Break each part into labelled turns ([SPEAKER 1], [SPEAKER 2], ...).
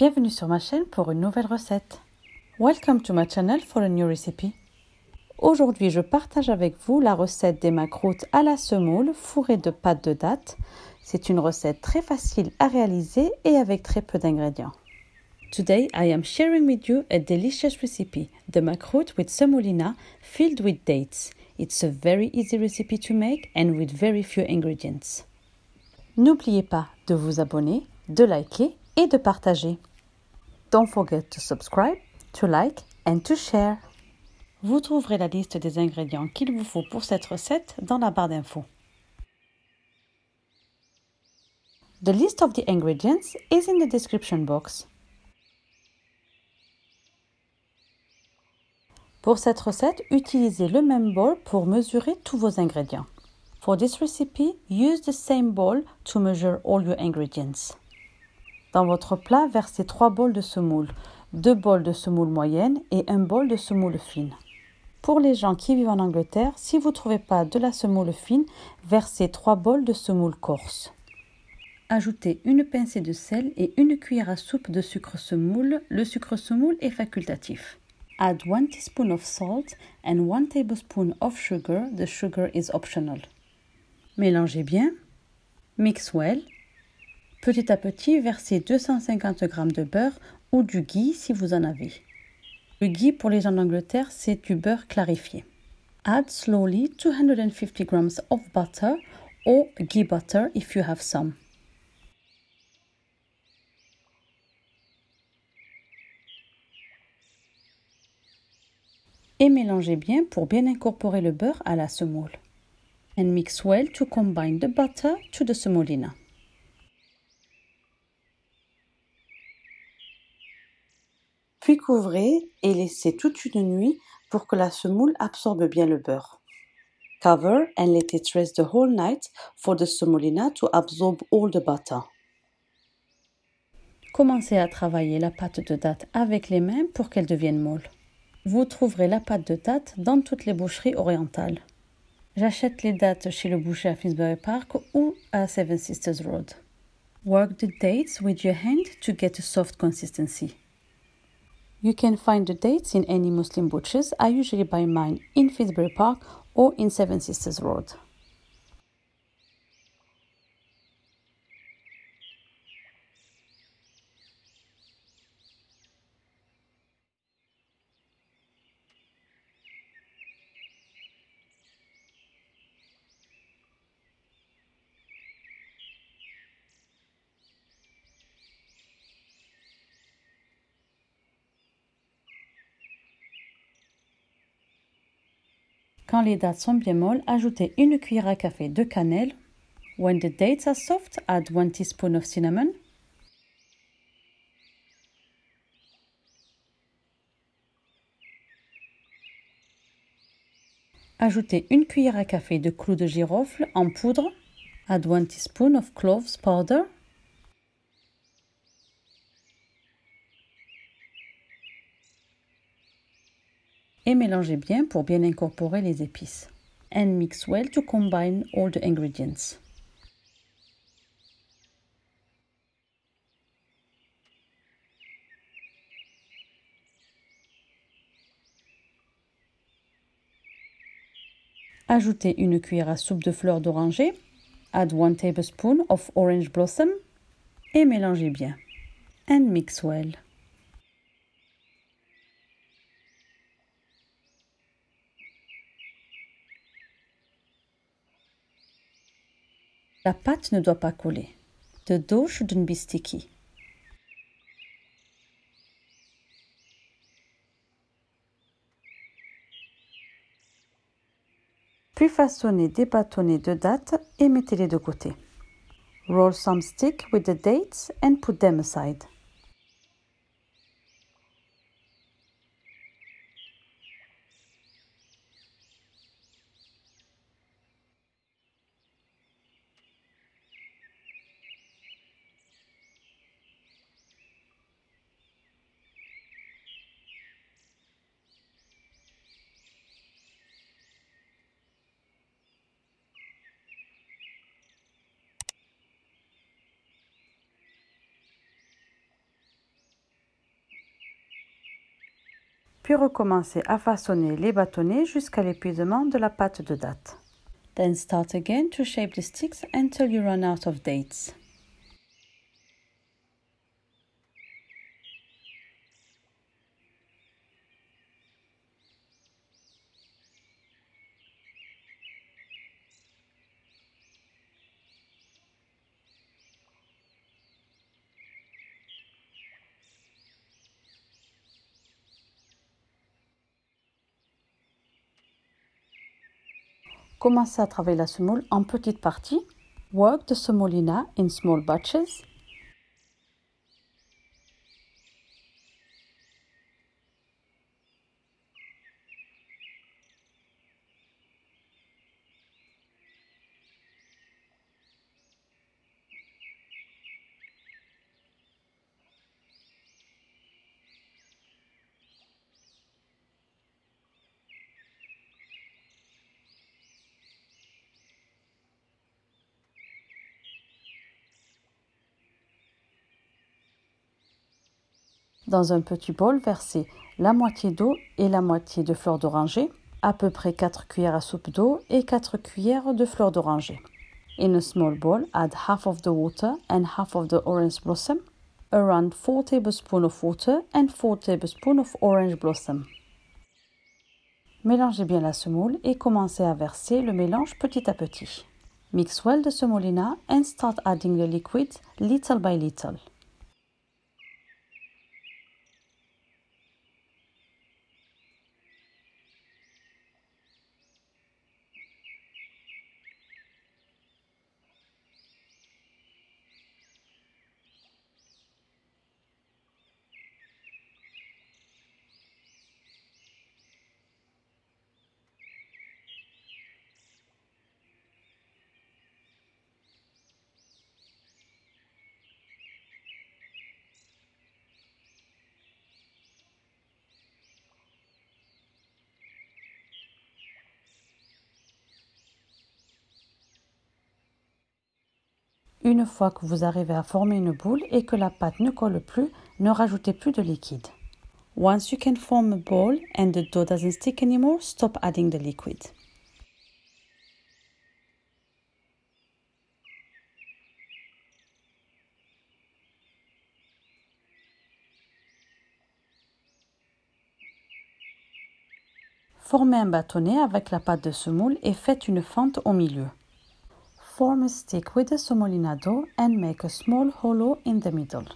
[SPEAKER 1] Bienvenue sur ma chaîne pour une nouvelle recette. Welcome to my channel for a new recipe. Aujourd'hui, je partage avec vous la recette des macroutes à la semoule fourrées de pâte de date. C'est une recette très facile à réaliser et avec très peu d'ingrédients. Today, I am sharing with you a delicious recipe, the macroot with semolina filled with dates. It's a very easy recipe to make and with very few ingredients. N'oubliez pas de vous abonner, de liker et de partager. Don't forget to subscribe, to like and to share. Vous trouverez la liste des ingrédients qu'il vous faut pour cette recette dans la barre d'infos. The list of the ingredients is in the description box. Pour cette recette, utilisez le même bol pour mesurer tous vos ingrédients. For this recipe, use the same bowl to measure all your ingredients. Dans votre plat, versez 3 bols de semoule, 2 bols de semoule moyenne et 1 bol de semoule fine. Pour les gens qui vivent en Angleterre, si vous ne trouvez pas de la semoule fine, versez 3 bols de semoule corse. Ajoutez une pincée de sel et une cuillère à soupe de sucre semoule. Le sucre semoule est facultatif. Add 1 teaspoon of salt and 1 tablespoon of sugar. The sugar is optional. Mélangez bien. Mix well Petit à petit, versez 250 g de beurre ou du ghee si vous en avez. Le ghee pour les gens d'Angleterre, c'est du beurre clarifié. Add slowly 250 grams of butter or ghee butter if you have some. Et mélangez bien pour bien incorporer le beurre à la semoule. And mix well to combine the butter to the semolina. Puis couvrez et laissez toute une nuit pour que la semoule absorbe bien le beurre. Cover and let it rest the whole night for the semolina to absorb all the butter. Commencez à travailler la pâte de date avec les mains pour qu'elle devienne molle. Vous trouverez la pâte de date dans toutes les boucheries orientales. J'achète les dates chez le boucher à Finsbury Park ou à Seven Sisters Road. Work the dates with your hand to get a soft consistency. You can find the dates in any Muslim butchers. I usually buy mine in Finsbury Park or in Seven Sisters Road. Quand les dates sont bien molles, ajoutez une cuillère à café de cannelle. When the dates are soft, add one teaspoon of cinnamon. Ajoutez une cuillère à café de clous de girofle en poudre. Add one teaspoon of cloves powder. et mélangez bien pour bien incorporer les épices. And mix well to combine all the ingredients. Ajoutez une cuillère à soupe de fleurs d'oranger, add one tablespoon of orange blossom et mélangez bien. And mix well. La pâte ne doit pas coller. De douche d'une sticky. Puis façonnez des bâtonnets de dates et mettez-les de côté. Roll some stick with the dates and put them aside. puis recommencer à façonner les bâtonnets jusqu'à l'épuisement de la pâte de date. Then start again to shape the sticks until you run out of dates. Commencez à travailler la semoule en petites parties. Work the semolina in small batches Dans un petit bol, versez la moitié d'eau et la moitié de fleur d'oranger, à peu près 4 cuillères à soupe d'eau et 4 cuillères de fleur d'oranger. In a small bowl, add half of the water and half of the orange blossom, around 4 tablespoons of water and 4 tablespoons of orange blossom. Mélangez bien la semoule et commencez à verser le mélange petit à petit. Mix well the semolina and start adding the liquid little by little. Une fois que vous arrivez à former une boule et que la pâte ne colle plus, ne rajoutez plus de liquide. Once you can form a ball and the dough doesn't stick anymore, stop adding the liquid. Formez un bâtonnet avec la pâte de semoule et faites une fente au milieu. Form a stick with a somolinado and make a small hollow in the middle.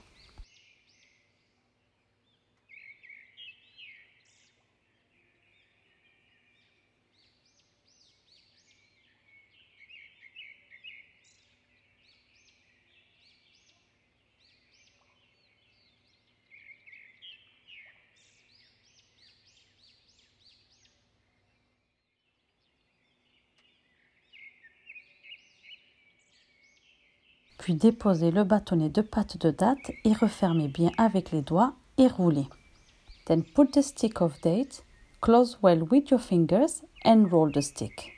[SPEAKER 1] puis déposez le bâtonnet de pâte de date et refermez bien avec les doigts et roulez. Then put the stick of date, close well with your fingers and roll the stick.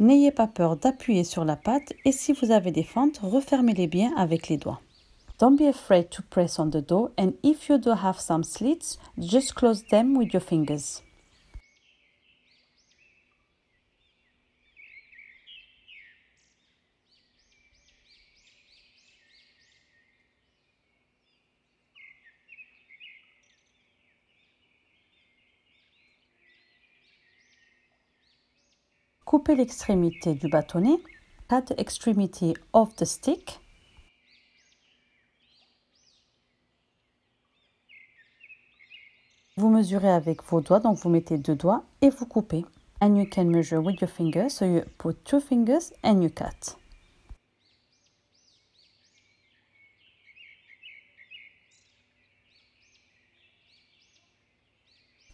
[SPEAKER 1] N'ayez pas peur d'appuyer sur la pâte et si vous avez des fentes, refermez-les bien avec les doigts. Don't be afraid to press on the dough and if you do have some slits, just close them with your fingers. Coupez l'extrémité du bâtonnet, cut the extremity of the stick, Vous mesurez avec vos doigts, donc vous mettez deux doigts et vous coupez. And you can measure with your fingers, so you put two fingers and you cut.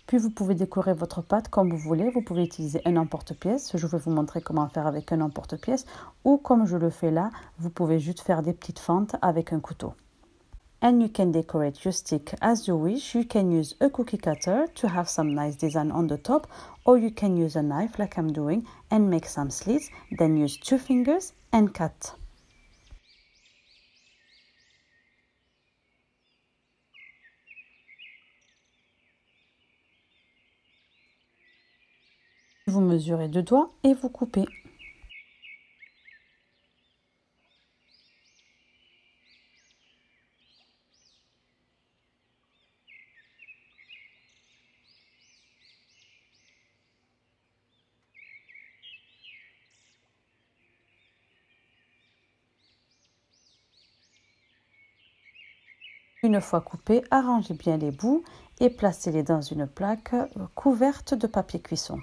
[SPEAKER 1] Puis vous pouvez décorer votre pâte comme vous voulez. Vous pouvez utiliser un emporte-pièce. Je vais vous montrer comment faire avec un emporte-pièce. Ou comme je le fais là, vous pouvez juste faire des petites fentes avec un couteau. And you can decorate your stick as you wish. You can use a cookie cutter to have some nice design on the top. Or you can use a knife like I'm doing and make some slits. Then use two fingers and cut. vous mesurez deux doigts et vous coupez. Une fois coupé, arrangez bien les bouts et placez-les dans une plaque euh, couverte de papier cuisson.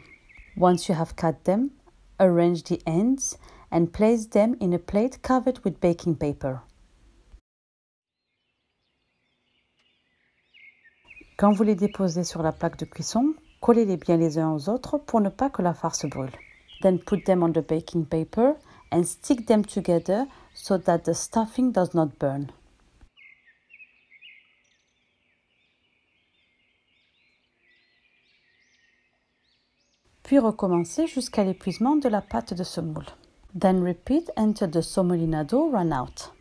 [SPEAKER 1] Once you have cut them, arrange the ends and place them in a plate covered with baking paper. Quand vous les déposez sur la plaque de cuisson, collez-les bien les uns aux autres pour ne pas que la farce brûle. Then put them on the baking paper and stick them together so that the stuffing does not burn. puis recommencer jusqu'à l'épuisement de la pâte de semoule. Then repeat until the dough run out.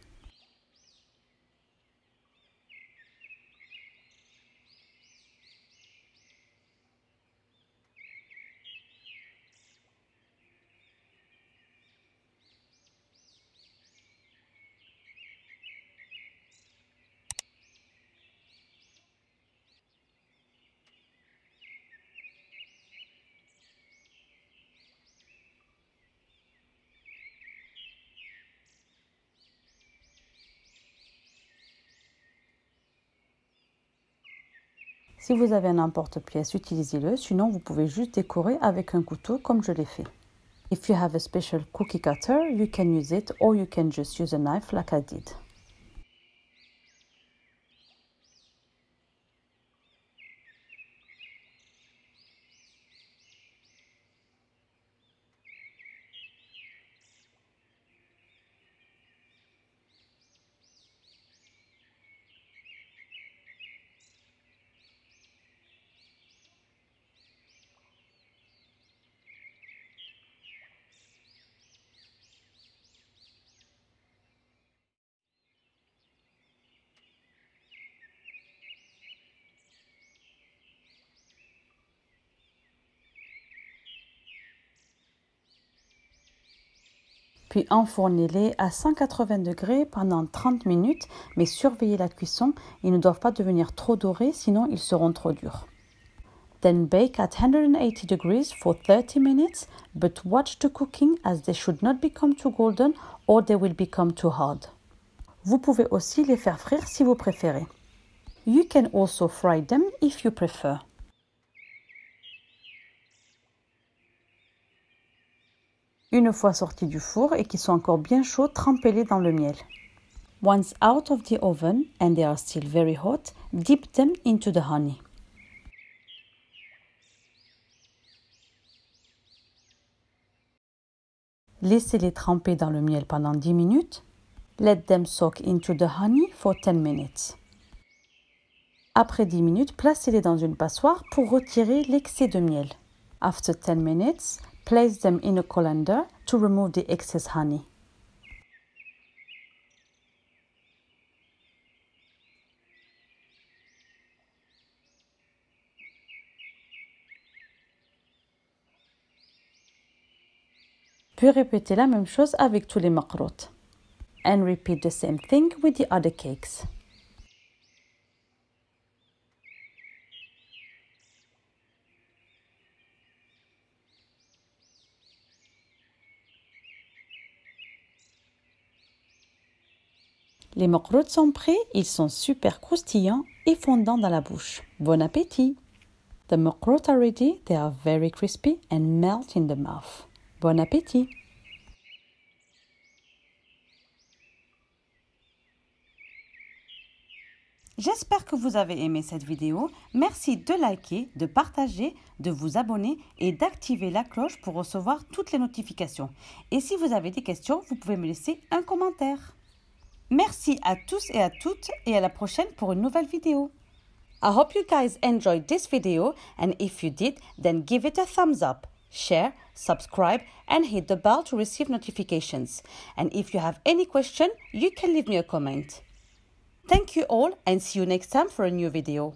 [SPEAKER 1] Si vous avez un emporte-pièce, utilisez-le, sinon vous pouvez juste décorer avec un couteau comme je l'ai fait. If you have a special cookie cutter, you can use it or you can just use a knife like I did. puis enfournez-les à 180 degrés pendant 30 minutes, mais surveillez la cuisson, ils ne doivent pas devenir trop dorés, sinon ils seront trop durs. Then bake at 180 degrees for 30 minutes, but watch the cooking as they should not become too golden or they will become too hard. Vous pouvez aussi les faire frire si vous préférez. You can also fry them if you prefer. une fois sortis du four et qui sont encore bien chauds, trempez-les dans le miel. Once out of the oven and they are still very hot, dip them into the honey. Laissez-les tremper dans le miel pendant 10 minutes. Let them soak into the honey for 10 minutes. Après 10 minutes, placez-les dans une passoire pour retirer l'excès de miel. After 10 minutes, Place them in a colander to remove the excess honey. Puis répétez la même chose avec tous les makrout. And repeat the same thing with the other cakes. Les makrouds sont prêts, ils sont super croustillants et fondants dans la bouche. Bon appétit! The makrouds are ready, they are very crispy and melt in the mouth. Bon appétit! J'espère que vous avez aimé cette vidéo. Merci de liker, de partager, de vous abonner et d'activer la cloche pour recevoir toutes les notifications. Et si vous avez des questions, vous pouvez me laisser un commentaire. Merci à tous et à toutes et à la prochaine pour une nouvelle vidéo. I hope you guys enjoyed this video and if you did, then give it a thumbs up, share, subscribe and hit the bell to receive notifications. And if you have any question, you can leave me a comment. Thank you all and see you next time for a new video.